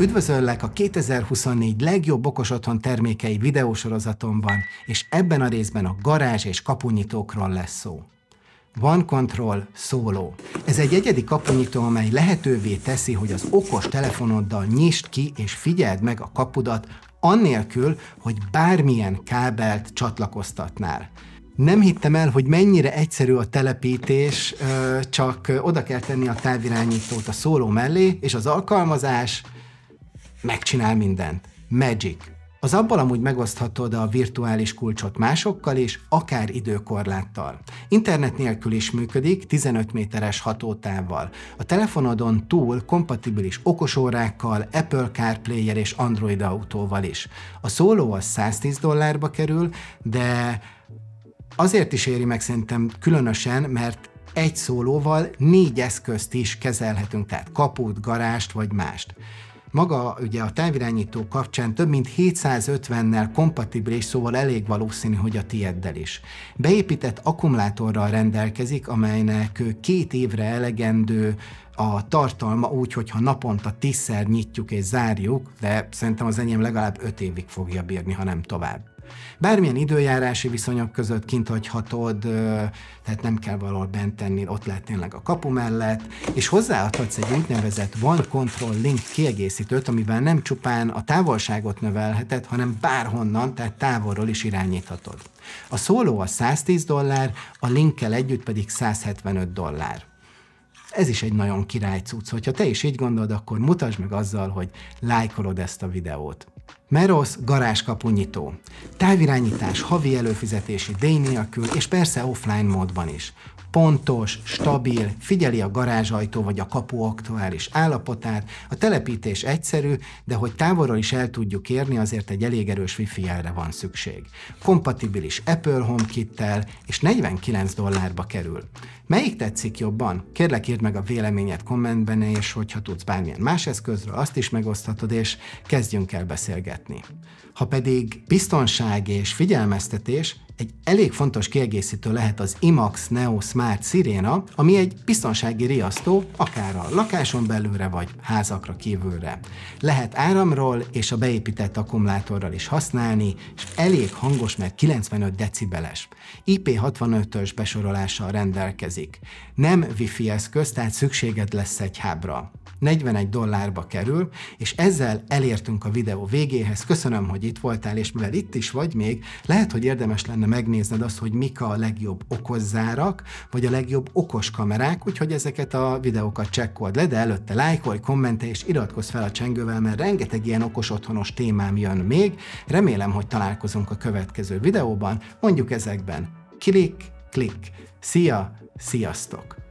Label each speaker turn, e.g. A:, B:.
A: Üdvözöllek a 2024 legjobb okos otthon termékei videósorozatomban, és ebben a részben a garázs és kapunyitókról lesz szó. One Control Solo. Ez egy egyedi kapunyító, amely lehetővé teszi, hogy az okos telefonoddal nyisd ki és figyeld meg a kapudat, annélkül, hogy bármilyen kábelt csatlakoztatnál. Nem hittem el, hogy mennyire egyszerű a telepítés, csak oda kell tenni a távirányítót a szóló mellé, és az alkalmazás megcsinál mindent. Magic. Az abban amúgy megoszthatod a virtuális kulcsot másokkal is, akár időkorláttal. Internet nélkül is működik, 15 méteres hatótávval. A telefonodon túl kompatibilis okosórákkal, Apple carplay és Android autóval is. A szóló az 110 dollárba kerül, de azért is éri meg szerintem különösen, mert egy szólóval négy eszközt is kezelhetünk, tehát kaput, garást vagy mást. Maga ugye a távirányító kapcsán több mint 750-nel kompatibilis, szóval elég valószínű, hogy a tieddel is. Beépített akkumulátorral rendelkezik, amelynek két évre elegendő a tartalma úgy, hogyha naponta tízszer nyitjuk és zárjuk, de szerintem az enyém legalább öt évig fogja bírni, ha nem tovább. Bármilyen időjárási viszonyok között kint hagyhatod, tehát nem kell valahol bent tenni, ott lehet tényleg a kapu mellett, és hozzáadhatsz egy úgynevezett One Control Link kiegészítőt, amivel nem csupán a távolságot növelheted, hanem bárhonnan, tehát távolról is irányíthatod. A szóló a 110 dollár, a linkkel együtt pedig 175 dollár. Ez is egy nagyon király cucc. Hogyha te is így gondolod, akkor mutasd meg azzal, hogy lájkolod ezt a videót. Merosz nyitó. Távirányítás, havi előfizetési, díj nélkül, és persze offline módban is. Pontos, stabil, figyeli a garázsajtó vagy a kapu aktuális állapotát, a telepítés egyszerű, de hogy távolról is el tudjuk érni, azért egy elég erős wifi jelre van szükség. Kompatibilis Apple HomeKit-tel, és 49 dollárba kerül. Melyik tetszik jobban? Kérlek írd meg a véleményed kommentben, és hogyha tudsz bármilyen más eszközről, azt is megoszthatod, és kezdjünk el beszélgetni szeretni. Ha pedig biztonság és figyelmeztetés, egy elég fontos kiegészítő lehet az IMAX Neo Smart Sirena, ami egy biztonsági riasztó, akár a lakáson belülre vagy házakra kívülre. Lehet áramról és a beépített akkumulátorral is használni, és elég hangos, mert 95 decibeles. IP65-ös besorolással rendelkezik. Nem Wi-Fi eszköz, tehát szükséged lesz egy hábra. 41 dollárba kerül, és ezzel elértünk a videó végéhez. Köszönöm, hogy itt voltál, és mivel itt is vagy még, lehet, hogy érdemes lenne megnézned azt, hogy mik a legjobb okozzárak, vagy a legjobb okos kamerák, úgyhogy ezeket a videókat csekkold le, de előtte lájkolj, kommentelj és iratkozz fel a csengővel, mert rengeteg ilyen okos otthonos témám jön még. Remélem, hogy találkozunk a következő videóban, mondjuk ezekben. Klik, klik. Szia, sziasztok!